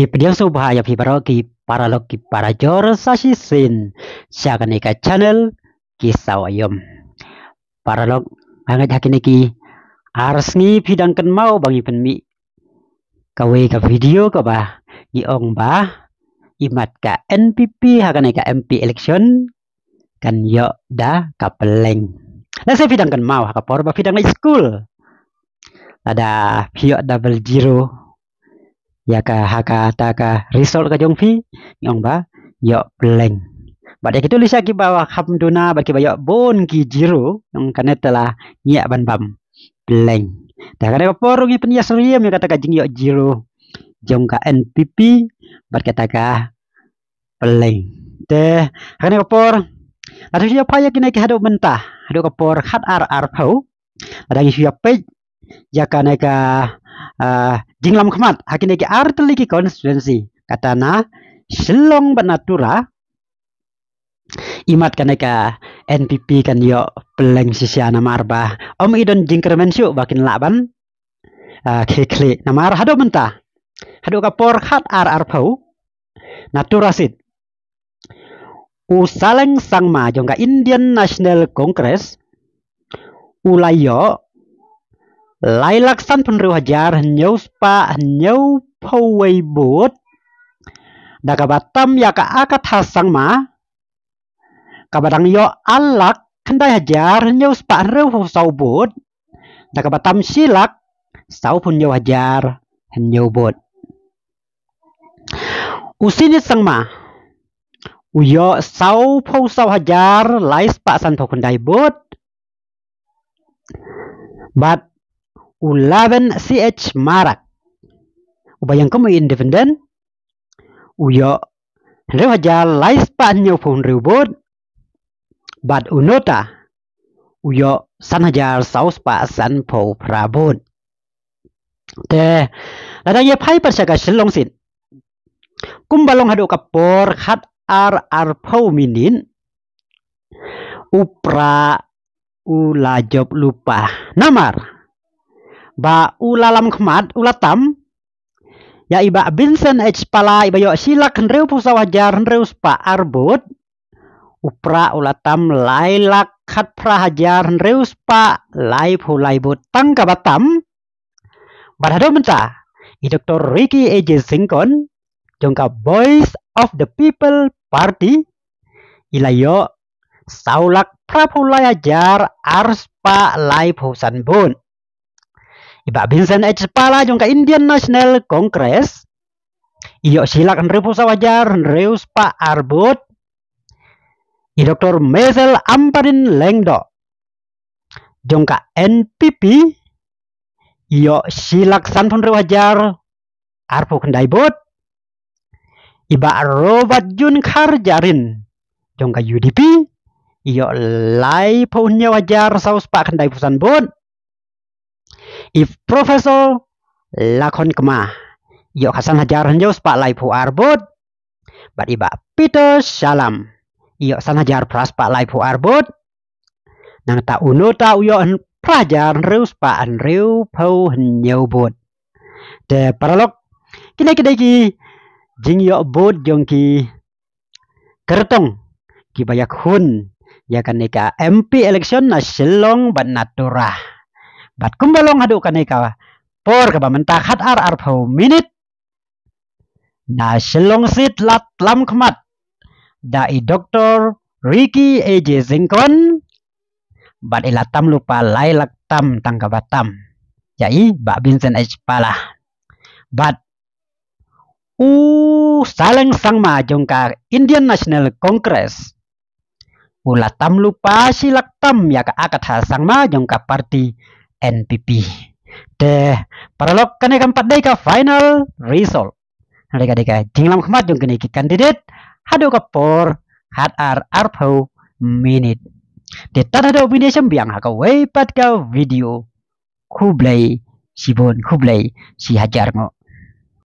Ipnyo subha ya pibaro para jor sasisin parajor sashisin siakan ika channel kisawayom. Paralog hangat hakin iki arsni pidangkan mau bang ipen mi. Kawe ka video ka ba bah ba imat ka NPP hakan MP election kan yo da kapeleng. Nah saya pidangkan mau haka porba pidang school. Ada pio double zero yaka haka taka risol ka jongfi yong ba yo bleng Bada kita lisa ki bawa hamduna bagi bayo bon ki jiru yang ne telah nyak ban bam bleng. Dah kane porung ipun ya seriem yang kata jing yo jiru jong ka NPP bat kata ka bleng. Teh kane por Lalu siapa yang kena ki hadu mentah, hadu kepor hat ar ar pau. Ada isu ya yakane ka eh, jinglam khmat hakine ki artli ki constituency katana silong banatura imat kaneka NPP kan yo peleng sisi ana marba om idon jingkremen syu bakin laban uh, eh, klikli namar hado menta hado kapor khat ar ar phau naturasit usaleng sangma jongka Indian National Congress ulayo Lailaksan penru hajar nyauspa nyau pawai bot daga batam yaka akat hasang ma kabadang yo alak kendai hajar nyauspa reu sau bot daga batam silak sau pun nyau hajar nyau bot Usinisangma, sang ma uyo sau hajar lai pak san pau bot bat ulaban CH marak ubayang kamu independen uyo rewa ja laispan nyo pun ribut bad unota uyo san hajar saus pa san po prabod. te lada ye pai persaka selong sin kumbalong hadu kapor khat ar ar po minin upra ulajob lupa namar ba ulalam khmat ulatam ya iba binsen H pala iba yo silak henreu pusa wajar henreu spa arbut upra ulatam lailak khat prahajar henreu spa lai pu lai tangka tang batam badado menta i doktor Ricky AJ Singkon jongka Voice of the People Party ilayo saulak prapulay ajar arspa lai pusan bun Iba Vincent H. Pala jongka Indian National Congress. Iyo silak ang sawajar, reus pa arbut. I Dr. Mesel Amparin Lengdo. jongka NPP. Iyo silak sanpun rewajar, arpu kendaibut. Iba Robert Jun Karjarin. Jongka UDP. Iyo lai punya wajar saus pak Pusan bud if professor lakon kema yo kasan hajar yo spa lai pu arbot bat iba peter salam yo san hajar pras pa lai pu arbot nang ta uno ta uyo an prajar reu spa an reu pau nyau bot de paralog kini kini ki jing yo bot jong ki kertong ki bayak hun ya kan MP election na silong ban bat kumbalong hadukan kanai kawa por ka mentak hat ar ar pau minit na shilong sit lat lam khmat da i doktor Ricky AJ Zinkon. bat ilatam lupa lai laktam batam, jai bak Vincent H pala bat u saleng sang ma jongka Indian National Congress ulatam lupa silaktam ya ka akat ha sang ma jongka parti NPP. para paralog kane kam padai ka final result. Reka deka jinglam kemat jong kini ki didit hado kepor por hat ar arpo minute. De tan hado nomination biang haka wei pat ka video kublai sibon kublai si hajar mo.